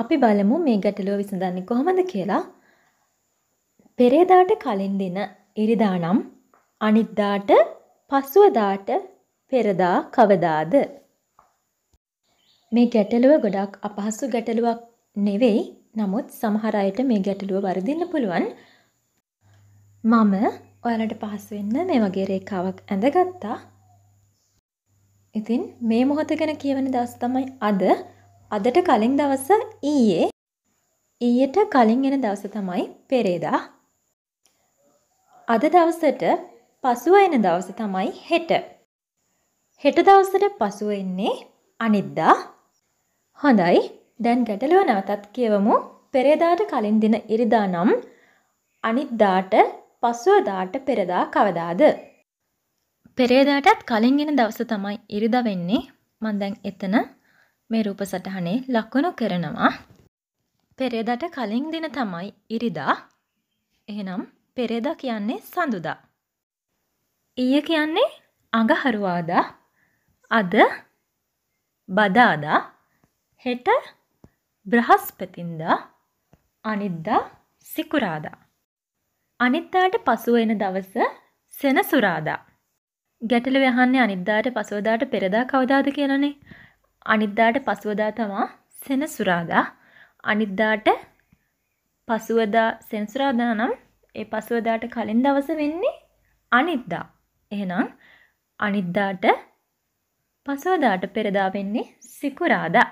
අපි බලමු මේ ගැටලුව විසඳන්නේ කොහොමද කියලා. පෙරේදාට කලින් දින ඉරිදා නම් අනිද්දාට පසුවදාට පෙරදා කවදාද? මේ ගැටලුව ගොඩක් අපහසු ගැටලුවක් නෙවෙයි. නමුත් සමහර අයට මේ ගැටලුව වරදින්න පුළුවන්. මම ඔයාලට පහසු වෙන්න මේ වගේ රේඛාවක් ඇඳගත්තා. ඉතින් මේ මොහොත ගැන කියවන දවස් තමයි අද. අදට කලින් දවස ඊයේ ඊයට කලින් එන දවස තමයි පෙරේදා. අද දවසට පසුව එන දවස තමයි හෙට. හෙට දවසට පසුව එන්නේ අනිද්දා. හොඳයි. දැන් ගැටලුව නැවතත් කියවමු. පෙරේදාට කලින් දින ඉරිදා නම් අනිද්දාට පසුවදාට පෙරදා කවදාද? පෙරේදාටත් කලින් එන දවස තමයි ඉරිදා වෙන්නේ. මම දැන් එතන මේ රූප සටහනේ ලකුණු කරනවා. පෙරේදට කලින් දින තමයි ඉරිදා. එහෙනම් පෙරේදා කියන්නේ සඳුදා. ඊය කියන්නේ අඟහරුවාදා. අද බදාදා. හෙට බ්‍රහස්පතින්දා. අනිද්දා සිකුරාදා. අනිද්දාට පසුව එන දවස සෙනසුරාදා. ගැටලු යහන්නේ අනිද්දාට පසුවදාට පෙරදා කවදාද කියලානේ. අනිද්දාට පසුවදා තමා සෙනසුරාදා අනිද්දාට පසුවදා සෙන්සුරාදා නම් ඒ පසුවදාට කලින් දවස වෙන්නේ අනිද්දා එහෙනම් අනිද්දාට පසුවදාට පෙරදා වෙන්නේ සිකුරාදා